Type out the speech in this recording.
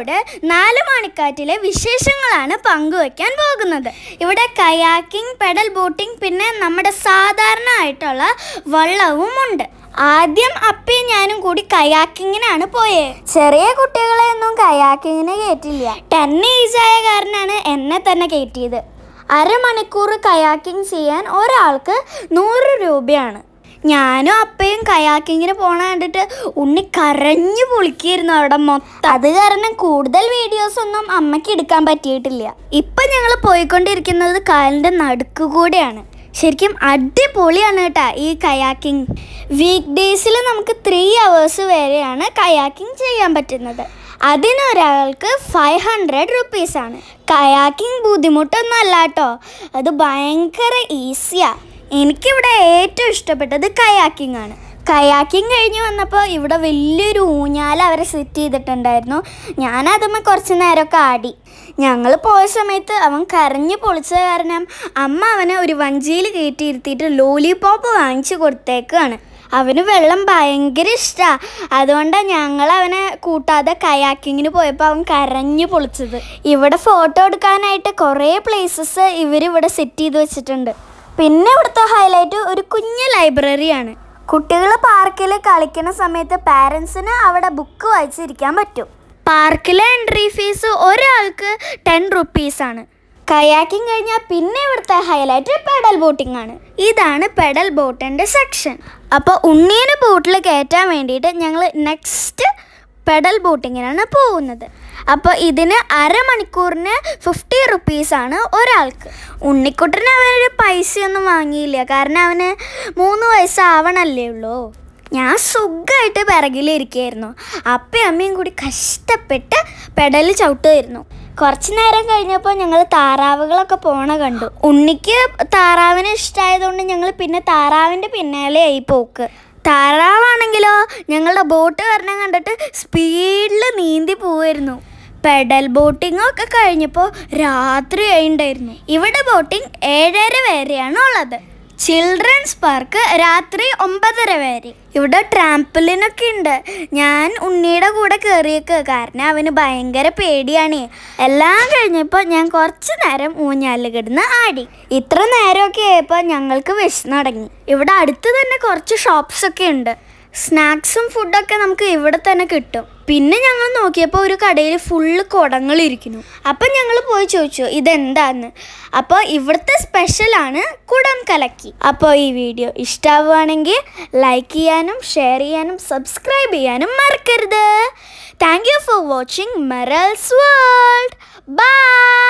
നിങ്ങളോട് നാല് മണിക്കാറ്റിലെ വിശേഷങ്ങളാണ് പങ്കുവയ്ക്കാൻ പോകുന്നത് ഇവിടെ കയാക്കിംഗ് പെഡൽ ബോട്ടിംഗ് പിന്നെ നമ്മുടെ സാധാരണ ആയിട്ടുള്ള വള്ളവും ഉണ്ട് ആദ്യം അപ്പയും ഞാനും കൂടി കയാക്കിങ്ങിനാണ് പോയേ ചെറിയ കുട്ടികളെ ഒന്നും കയാക്കിങ്ങിന് കയറ്റില്ല ടെൻ ഏജ് ആയ കാരനാണ് എന്നെ തന്നെ കയറ്റിയത് അരമണിക്കൂർ കയാക്കിംഗ് ചെയ്യാൻ ഒരാൾക്ക് നൂറ് രൂപയാണ് ഞാനും അപ്പയും കയാക്കിങ്ങിന് പോണ കണ്ടിട്ട് ഉണ്ണി കരഞ്ഞു പൊളിക്കായിരുന്നു അവിടെ മൊത്തം അത് കാരണം കൂടുതൽ വീഡിയോസ് ഒന്നും അമ്മയ്ക്ക് എടുക്കാൻ പറ്റിയിട്ടില്ല ഇപ്പൊ ഞങ്ങൾ പോയിക്കൊണ്ടിരിക്കുന്നത് കാലിന്റെ നടുക്ക് കൂടെയാണ് ശരിക്കും അടിപൊളിയാണ് കേട്ടോ ഈ കയാക്കിംഗ് വീക്ക് ഡേയ്സിൽ നമുക്ക് ത്രീ അവേഴ്സ് വരെയാണ് കയാക്കിംഗ് ചെയ്യാൻ പറ്റുന്നത് അതിനൊരാൾക്ക് ഫൈവ് ഹൺഡ്രഡ് റുപ്പീസാണ് കയാക്കിംഗ് ബുദ്ധിമുട്ടൊന്നും അല്ല കേട്ടോ അത് ഭയങ്കര ഈസിയാണ് എനിക്കിവിടെ ഏറ്റവും ഇഷ്ടപ്പെട്ടത് കയാക്കിംഗ് ആണ് കയാക്കിംഗ് കഴിഞ്ഞ് വന്നപ്പോൾ ഇവിടെ വലിയൊരു ഊഞ്ഞാൽ അവരെ സെറ്റ് ചെയ്തിട്ടുണ്ടായിരുന്നു ഞാനതുമ്മ കുറച്ച് നേരമൊക്കെ ആടി ഞങ്ങൾ പോയ സമയത്ത് അവൻ കരഞ്ഞു പൊളിച്ചത് കാരണം അമ്മ അവനെ ഒരു വഞ്ചിയിൽ കയറ്റിയിരുത്തിയിട്ട് ലോലിപോപ്പ് വാങ്ങിച്ചു കൊടുത്തേക്കാണ് അവന് വെള്ളം ഭയങ്കര ഇഷ്ടമാണ് അതുകൊണ്ടാണ് ഞങ്ങൾ അവനെ കൂട്ടാതെ കയാക്കിങ്ങിന് പോയപ്പോൾ അവൻ കരഞ്ഞു പൊളിച്ചത് ഇവിടെ ഫോട്ടോ എടുക്കാനായിട്ട് കുറേ പ്ലേസസ് ഇവരിവിടെ സെറ്റ് ചെയ്ത് വെച്ചിട്ടുണ്ട് പിന്നെ ഇവിടുത്തെ ഹൈലൈറ്റ് ഒരു കുഞ്ഞ് ലൈബ്രറിയാണ് കുട്ടികൾ പാർക്കിൽ കളിക്കുന്ന സമയത്ത് പാരൻസിന് അവിടെ ബുക്ക് വായിച്ചിരിക്കാൻ പറ്റും പാർക്കിലെ എൻട്രി ഫീസ് ഒരാൾക്ക് ടെൻ ആണ് കയാക്കിംഗ് കഴിഞ്ഞാൽ പിന്നെ ഇവിടുത്തെ ഹൈലൈറ്റ് പെഡൽ ബോട്ടിംഗ് ആണ് ഇതാണ് പെഡൽ ബോട്ടിൻ്റെ സെക്ഷൻ അപ്പോൾ ഉണ്ണീനെ ബോട്ടിൽ കയറ്റാൻ വേണ്ടിയിട്ട് ഞങ്ങൾ നെക്സ്റ്റ് പെഡൽ ബോട്ടിങ്ങിനാണ് പോകുന്നത് അപ്പോൾ ഇതിന് അരമണിക്കൂറിന് ഫിഫ്റ്റി റുപ്പീസാണ് ഒരാൾക്ക് ഉണ്ണിക്കുട്ടന് അവനൊരു പൈസയൊന്നും വാങ്ങിയില്ല കാരണം അവന് മൂന്ന് വയസ്സാവണല്ലേ ഉള്ളൂ ഞാൻ സുഖമായിട്ട് പിറകിലിരിക്കുകയായിരുന്നു അപ്പയും അമ്മയും കൂടി കഷ്ടപ്പെട്ട് പെഡൽ ചവിട്ടുമായിരുന്നു കുറച്ച് നേരം കഴിഞ്ഞപ്പോൾ ഞങ്ങൾ താറാവുകളൊക്കെ പോണ കണ്ടു ഉണ്ണിക്ക് താറാവിനെ ഇഷ്ടമായതുകൊണ്ട് ഞങ്ങൾ പിന്നെ താറാവിൻ്റെ പിന്നാലെയായി പോക്ക് താറാവാണെങ്കിലോ ഞങ്ങളുടെ ബോട്ട് വരണം കണ്ടിട്ട് സ്പീഡിൽ നീന്തി പോവായിരുന്നു പെഡൽ ബോട്ടിംഗ് ഒക്കെ കഴിഞ്ഞപ്പോൾ രാത്രി ഉണ്ടായിരുന്നു ഇവിടെ ബോട്ടിംഗ് ഏഴര വരെയാണ് ഉള്ളത് ചിൽഡ്രൻസ് പാർക്ക് രാത്രി ഒമ്പതര വരെ ഇവിടെ ട്രാമ്പിളിനൊക്കെ ഉണ്ട് ഞാൻ ഉണ്ണിയുടെ കൂടെ കയറിയേക്ക് കാരണം അവന് ഭയങ്കര പേടിയാണ് എല്ലാം കഴിഞ്ഞപ്പോൾ ഞാൻ കുറച്ച് നേരം ഊഞ്ഞാലിൽ കിടന്ന് ആടി ഇത്ര നേരമൊക്കെ ആയപ്പോൾ ഞങ്ങൾക്ക് വിശന്നടങ്ങി ഇവിടെ അടുത്ത് തന്നെ കുറച്ച് ഷോപ്സൊക്കെ ഉണ്ട് സ്നാക്സും ഫുഡൊക്കെ നമുക്ക് ഇവിടെ തന്നെ കിട്ടും പിന്നെ ഞങ്ങൾ നോക്കിയപ്പോൾ ഒരു കടയിൽ ഫുള്ള് ഇരിക്കുന്നു അപ്പം ഞങ്ങൾ പോയി ചോദിച്ചു ഇതെന്താന്ന് അപ്പോൾ ഇവിടുത്തെ സ്പെഷ്യലാണ് കുടം കലക്കി അപ്പോൾ ഈ വീഡിയോ ഇഷ്ടമാവുകയാണെങ്കിൽ ലൈക്ക് ചെയ്യാനും ഷെയർ ചെയ്യാനും സബ്സ്ക്രൈബ് ചെയ്യാനും മറക്കരുത് thank you for watching Merals World by